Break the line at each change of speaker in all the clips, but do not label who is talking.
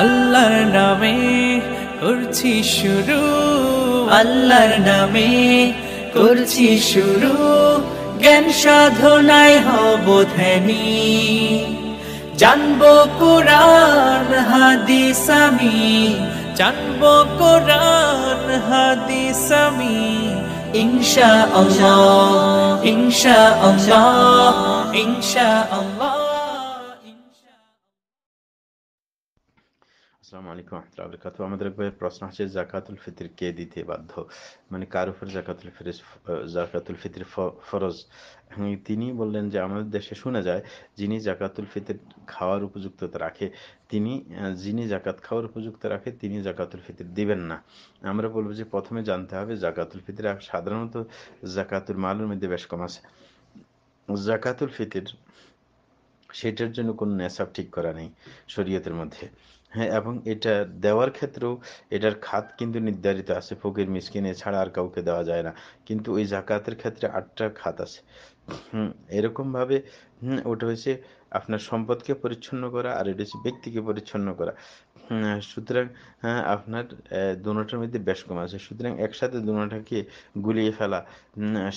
আল্লাহর নামে করছি শুরু আল্লাহর নামে করছি শুরু জ্ঞান সাধনায় হব ধ্যানি জানবো কোরআন হাদিস আমি জানবো কোরআন হাদিস আমি ইনশা আল্লাহ ইনশা আল্লাহ ইনশা আল্লাহ আসসালামু আলাইকুম রহমতুল্লাহ বরকাত আমাদের একবার প্রশ্ন আছে জাকাতুল ফিতির কে দিতে বাধ্য মানে কার উপর জাকাতুল ফিরিস জাকাতুল ফিতির ফরজ হ্যাঁ, তিনি বললেন যে আমাদের দেশে শোনা যায় যিনি জাকাতুল ফিতির খাওয়ার উপযুক্ততা রাখে তিনি যিনি জাকাত খাওয়ার উপযুক্ত রাখে তিনি জাকাতুল ফিতির দিবেন না আমরা বলবো যে প্রথমে জানতে হবে জাকাতুল ফিতির সাধারণত জাকাতুল মালের মধ্যে বেশ কম আছে জাকাতুল ফিতির সেটার জন্য কোনো নেশাব ঠিক করা নেই শরীয়তের মধ্যে হ্যাঁ এবং এটা দেওয়ার ক্ষেত্রেও এটার খাত কিন্তু নির্ধারিত আছে ফকির মিসকিন এছাড়া আর কাউকে দেওয়া যায় না কিন্তু ওই জাকাতের ক্ষেত্রে আটটা খাত আছে এরকমভাবে ওটা হয়েছে আপনার সম্পদকে পরিচ্ছন্ন করা আর এটা হচ্ছে ব্যক্তিকে পরিচ্ছন্ন করা সুতরাং হ্যাঁ, আপনার দুটার মধ্যে বেশ কম আছে সুতরাং একসাথে দুটাকে গুলিয়ে ফেলা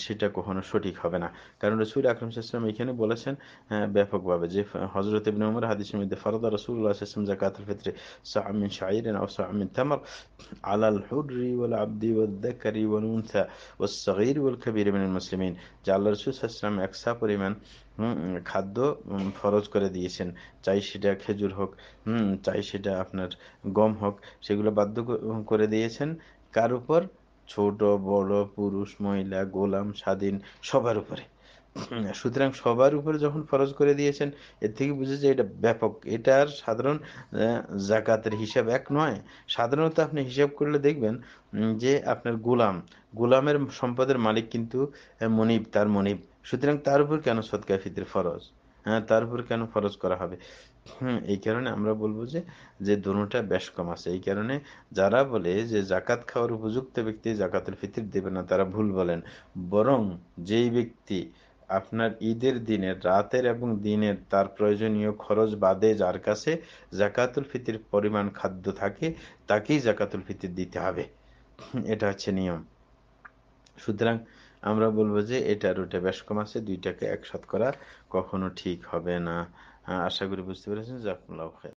সেটা কখনো সঠিক হবে না কারণ রসুল আকরম সাহসালাম এখানে বলেছেন হ্যাঁ, ব্যাপকভাবে যে হজরত ইবিন উমর হাদিসের মধ্যে ফরদা রসুল্লাহ সাহসাম জাকাতের ক্ষেত্রে সামিন শাহিরেন ও সামিন থামর আলাল হুরি ওল আব্দি ওদ্দাকারি ওল উনথা ও সগির ওল কবির ইবিন মুসলিমিন যে আল্লাহ রসুল সাহসালাম একসা পরিমাণ খাদ্য ফরজ করে দিয়েছেন চাই সেটা খেজুর হোক চাই সেটা আপনার গম হোক সেগুলো বাধ্য করে দিয়েছেন কার উপর ছোট বড় পুরুষ মহিলা গোলাম স্বাধীন সবার উপরে সুতরাং সবার উপরে যখন ফরজ করে দিয়েছেন এর থেকে বুঝে যে এটা ব্যাপক এটা আর সাধারণ জাকাতের হিসাব এক নয় সাধারণত আপনি হিসাব করলে দেখবেন যে আপনার গোলাম গোলামের সম্পদের মালিক কিন্তু মনিব তার মনিব সুতরাং তার উপর কেন সদকা ফিতির ফরজ হ্যাঁ তার উপর কেন ফরজ করা হবে হুম এই কারণে আমরা বলবো যে যে দনুটা বেশ কম আছে এই কারণে যারা বলে যে জাকাত খাওয়ার উপযুক্ত ব্যক্তি জাকাতের ফিতির দেবে না তারা ভুল বলেন বরং যেই ব্যক্তি আপনার ঈদের দিনের রাতের এবং দিনের তার প্রয়োজনীয় খরচ বাদে যার কাছে জাকাতুল ফিতির পরিমাণ খাদ্য থাকে তাকেই জাকাতুল ফিতির দিতে হবে এটা হচ্ছে নিয়ম সুতরাং আমরা বলবো যে এটা রুটে বেশ কম আছে দুইটাকে একসাথ করা কখনো ঠিক হবে না আশা করি বুঝতে পেরেছেন জাকুল্লাহ